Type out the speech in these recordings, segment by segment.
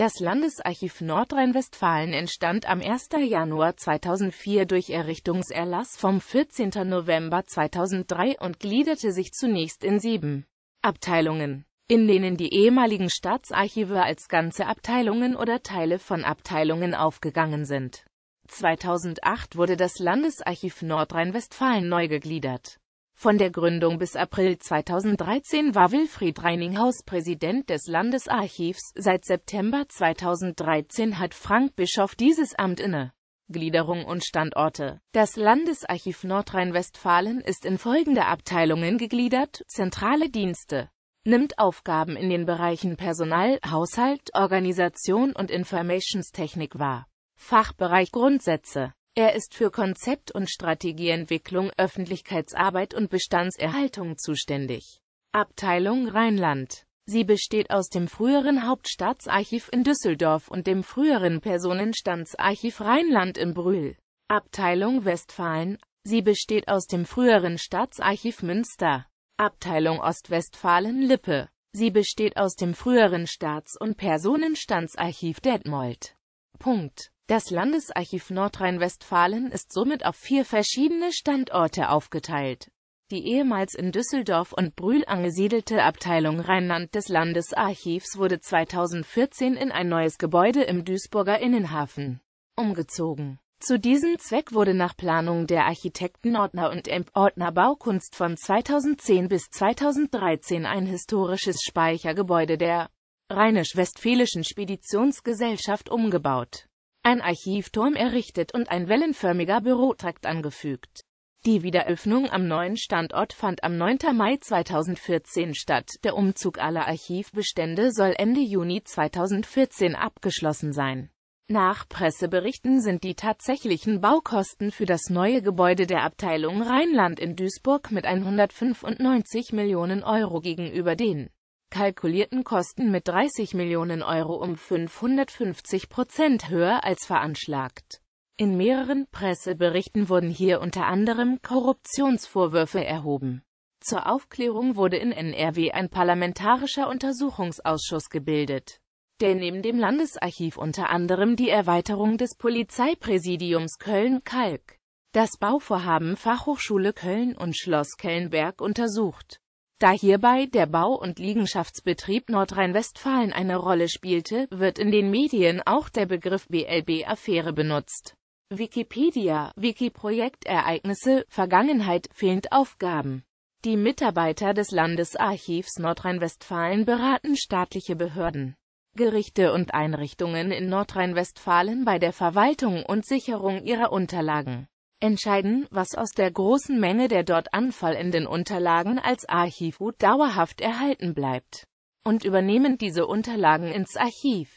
Das Landesarchiv Nordrhein-Westfalen entstand am 1. Januar 2004 durch Errichtungserlass vom 14. November 2003 und gliederte sich zunächst in sieben Abteilungen, in denen die ehemaligen Staatsarchive als ganze Abteilungen oder Teile von Abteilungen aufgegangen sind. 2008 wurde das Landesarchiv Nordrhein-Westfalen neu gegliedert. Von der Gründung bis April 2013 war Wilfried Reininghaus Präsident des Landesarchivs. Seit September 2013 hat Frank Bischoff dieses Amt inne. Gliederung und Standorte. Das Landesarchiv Nordrhein-Westfalen ist in folgende Abteilungen gegliedert. Zentrale Dienste nimmt Aufgaben in den Bereichen Personal, Haushalt, Organisation und Informationstechnik wahr. Fachbereich Grundsätze er ist für Konzept- und Strategieentwicklung, Öffentlichkeitsarbeit und Bestandserhaltung zuständig. Abteilung Rheinland Sie besteht aus dem früheren Hauptstaatsarchiv in Düsseldorf und dem früheren Personenstandsarchiv Rheinland in Brühl. Abteilung Westfalen. Sie besteht aus dem früheren Staatsarchiv Münster. Abteilung Ostwestfalen-Lippe. Sie besteht aus dem früheren Staats- und Personenstandsarchiv Detmold. Punkt. Das Landesarchiv Nordrhein-Westfalen ist somit auf vier verschiedene Standorte aufgeteilt. Die ehemals in Düsseldorf und Brühl angesiedelte Abteilung Rheinland des Landesarchivs wurde 2014 in ein neues Gebäude im Duisburger Innenhafen umgezogen. Zu diesem Zweck wurde nach Planung der Architekten Ordner und Ordner Baukunst von 2010 bis 2013 ein historisches Speichergebäude der Rheinisch-Westfälischen Speditionsgesellschaft umgebaut ein Archivturm errichtet und ein wellenförmiger Bürotrakt angefügt. Die Wiederöffnung am neuen Standort fand am 9. Mai 2014 statt. Der Umzug aller Archivbestände soll Ende Juni 2014 abgeschlossen sein. Nach Presseberichten sind die tatsächlichen Baukosten für das neue Gebäude der Abteilung Rheinland in Duisburg mit 195 Millionen Euro gegenüber den kalkulierten Kosten mit 30 Millionen Euro um 550 Prozent höher als veranschlagt. In mehreren Presseberichten wurden hier unter anderem Korruptionsvorwürfe erhoben. Zur Aufklärung wurde in NRW ein parlamentarischer Untersuchungsausschuss gebildet, der neben dem Landesarchiv unter anderem die Erweiterung des Polizeipräsidiums Köln-Kalk, das Bauvorhaben Fachhochschule Köln und Schloss Kellenberg untersucht. Da hierbei der Bau- und Liegenschaftsbetrieb Nordrhein-Westfalen eine Rolle spielte, wird in den Medien auch der Begriff BLB-Affäre benutzt. Wikipedia, Wikiprojektereignisse, Vergangenheit, fehlend Aufgaben. Die Mitarbeiter des Landesarchivs Nordrhein-Westfalen beraten staatliche Behörden, Gerichte und Einrichtungen in Nordrhein-Westfalen bei der Verwaltung und Sicherung ihrer Unterlagen entscheiden, was aus der großen Menge der dort anfallenden Unterlagen als Archivgut dauerhaft erhalten bleibt und übernehmen diese Unterlagen ins Archiv.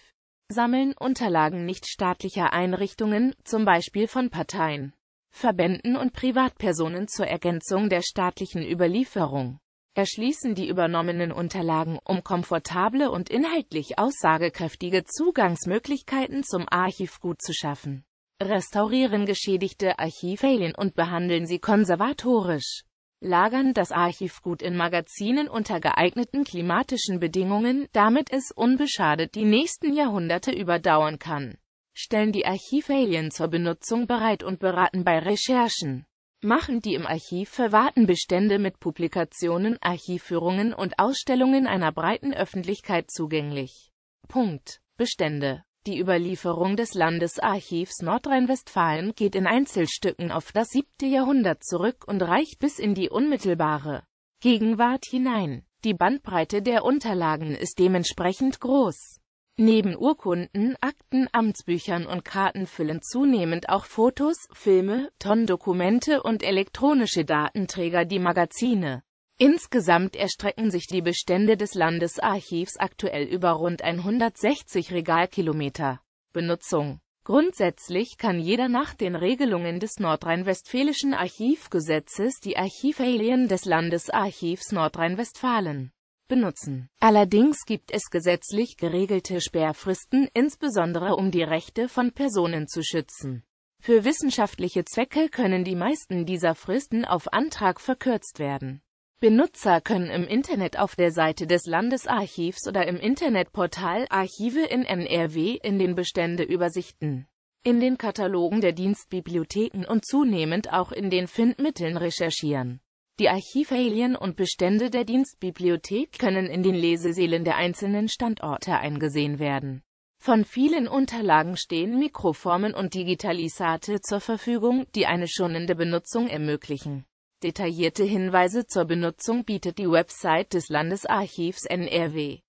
Sammeln Unterlagen nicht staatlicher Einrichtungen, zum Beispiel von Parteien, Verbänden und Privatpersonen zur Ergänzung der staatlichen Überlieferung. Erschließen die übernommenen Unterlagen, um komfortable und inhaltlich aussagekräftige Zugangsmöglichkeiten zum Archivgut zu schaffen restaurieren geschädigte Archivalien und behandeln sie konservatorisch. Lagern das Archivgut in Magazinen unter geeigneten klimatischen Bedingungen, damit es unbeschadet die nächsten Jahrhunderte überdauern kann. Stellen die Archivalien zur Benutzung bereit und beraten bei Recherchen. Machen die im Archiv verwahrten Bestände mit Publikationen, Archivführungen und Ausstellungen einer breiten Öffentlichkeit zugänglich. Punkt. Bestände die Überlieferung des Landesarchivs Nordrhein-Westfalen geht in Einzelstücken auf das 7. Jahrhundert zurück und reicht bis in die unmittelbare Gegenwart hinein. Die Bandbreite der Unterlagen ist dementsprechend groß. Neben Urkunden, Akten, Amtsbüchern und Karten füllen zunehmend auch Fotos, Filme, Tondokumente und elektronische Datenträger die Magazine. Insgesamt erstrecken sich die Bestände des Landesarchivs aktuell über rund 160 Regalkilometer. Benutzung Grundsätzlich kann jeder nach den Regelungen des nordrhein-westfälischen Archivgesetzes die Archivregeln des Landesarchivs Nordrhein-Westfalen benutzen. Allerdings gibt es gesetzlich geregelte Sperrfristen, insbesondere um die Rechte von Personen zu schützen. Für wissenschaftliche Zwecke können die meisten dieser Fristen auf Antrag verkürzt werden. Benutzer können im Internet auf der Seite des Landesarchivs oder im Internetportal Archive in NRW in den Bestände übersichten. in den Katalogen der Dienstbibliotheken und zunehmend auch in den Findmitteln recherchieren. Die Archivalien und Bestände der Dienstbibliothek können in den Leseseelen der einzelnen Standorte eingesehen werden. Von vielen Unterlagen stehen Mikroformen und Digitalisate zur Verfügung, die eine schonende Benutzung ermöglichen. Detaillierte Hinweise zur Benutzung bietet die Website des Landesarchivs NRW